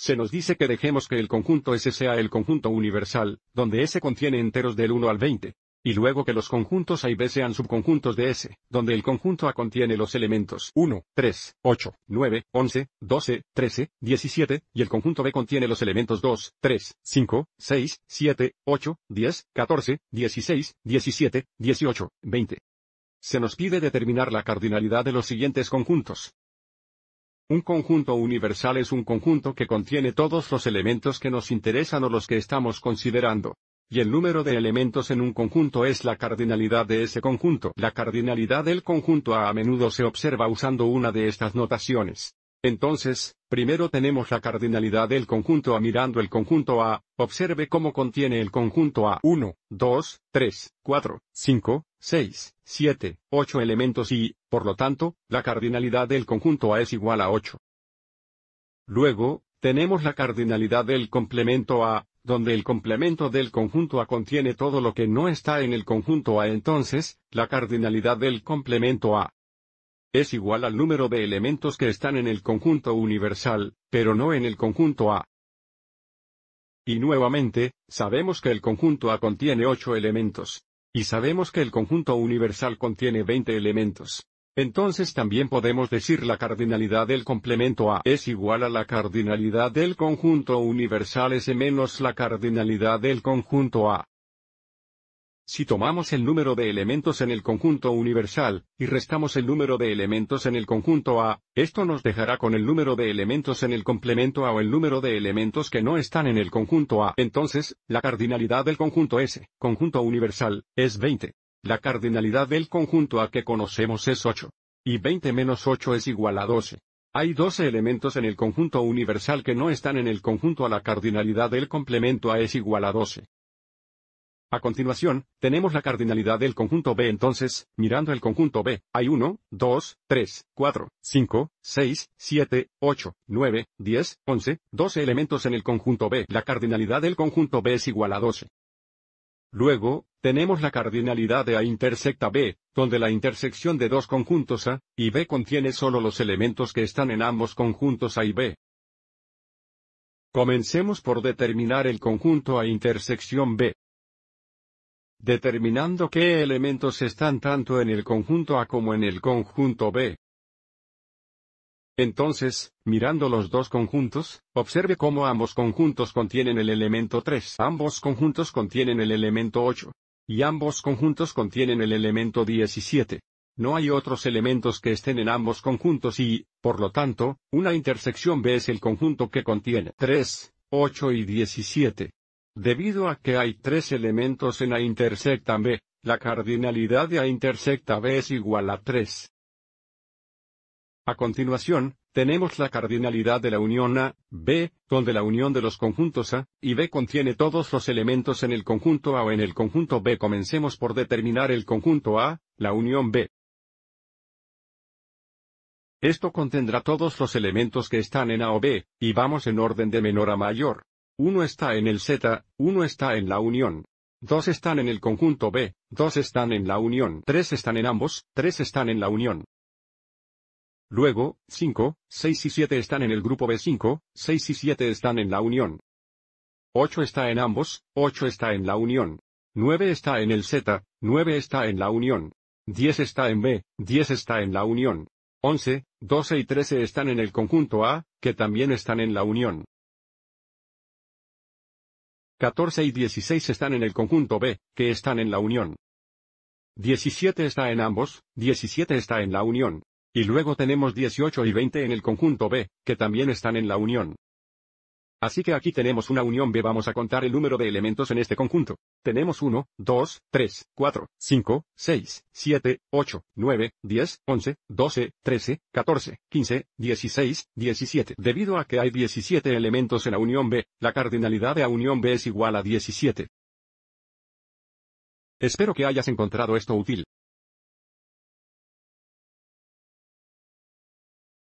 Se nos dice que dejemos que el conjunto S sea el conjunto universal, donde S contiene enteros del 1 al 20. Y luego que los conjuntos A y B sean subconjuntos de S, donde el conjunto A contiene los elementos 1, 3, 8, 9, 11, 12, 13, 17, y el conjunto B contiene los elementos 2, 3, 5, 6, 7, 8, 10, 14, 16, 17, 18, 20. Se nos pide determinar la cardinalidad de los siguientes conjuntos. Un conjunto universal es un conjunto que contiene todos los elementos que nos interesan o los que estamos considerando. Y el número de elementos en un conjunto es la cardinalidad de ese conjunto. La cardinalidad del conjunto A a menudo se observa usando una de estas notaciones. Entonces, primero tenemos la cardinalidad del conjunto A mirando el conjunto A, observe cómo contiene el conjunto A 1, 2, 3, 4, 5, 6, 7, 8 elementos y, por lo tanto, la cardinalidad del conjunto A es igual a 8. Luego, tenemos la cardinalidad del complemento A, donde el complemento del conjunto A contiene todo lo que no está en el conjunto A entonces, la cardinalidad del complemento A es igual al número de elementos que están en el conjunto universal, pero no en el conjunto A. Y nuevamente, sabemos que el conjunto A contiene 8 elementos. Y sabemos que el conjunto universal contiene 20 elementos. Entonces también podemos decir la cardinalidad del complemento A es igual a la cardinalidad del conjunto universal S menos la cardinalidad del conjunto A. Si tomamos el número de elementos en el conjunto universal, y restamos el número de elementos en el conjunto A, esto nos dejará con el número de elementos en el complemento A o el número de elementos que no están en el conjunto A. Entonces, la cardinalidad del conjunto S, conjunto universal, es 20. La cardinalidad del conjunto A que conocemos es 8. Y 20 menos 8 es igual a 12. Hay 12 elementos en el conjunto universal que no están en el conjunto A. La cardinalidad del complemento A es igual a 12. A continuación, tenemos la cardinalidad del conjunto B entonces, mirando el conjunto B, hay 1, 2, 3, 4, 5, 6, 7, 8, 9, 10, 11, 12 elementos en el conjunto B. La cardinalidad del conjunto B es igual a 12. Luego, tenemos la cardinalidad de A intersecta B, donde la intersección de dos conjuntos A y B contiene solo los elementos que están en ambos conjuntos A y B. Comencemos por determinar el conjunto A intersección B determinando qué elementos están tanto en el conjunto A como en el conjunto B. Entonces, mirando los dos conjuntos, observe cómo ambos conjuntos contienen el elemento 3, ambos conjuntos contienen el elemento 8, y ambos conjuntos contienen el elemento 17. No hay otros elementos que estén en ambos conjuntos y, por lo tanto, una intersección B es el conjunto que contiene 3, 8 y 17. Debido a que hay tres elementos en A intersecta B, la cardinalidad de A intersecta B es igual a 3. A continuación, tenemos la cardinalidad de la unión A, B, donde la unión de los conjuntos A y B contiene todos los elementos en el conjunto A o en el conjunto B. Comencemos por determinar el conjunto A, la unión B. Esto contendrá todos los elementos que están en A o B, y vamos en orden de menor a mayor. 1 está en el Z, uno está en la unión. 2 están en el conjunto B, dos están en la unión. Tres están en ambos, tres están en la unión. Luego, 5, 6 y 7 están en el grupo B5, 6 y 7 están en la unión. 8 está en ambos, 8 está en la unión. 9 está en el Z, 9 está en la unión. 10 está en B, 10 está en la unión. 11, 12 y 13 están en el conjunto A, que también están en la unión. 14 y 16 están en el conjunto B, que están en la unión. 17 está en ambos, 17 está en la unión. Y luego tenemos 18 y 20 en el conjunto B, que también están en la unión. Así que aquí tenemos una unión B vamos a contar el número de elementos en este conjunto. Tenemos 1, 2, 3, 4, 5, 6, 7, 8, 9, 10, 11, 12, 13, 14, 15, 16, 17. Debido a que hay 17 elementos en la unión B, la cardinalidad de la unión B es igual a 17. Espero que hayas encontrado esto útil.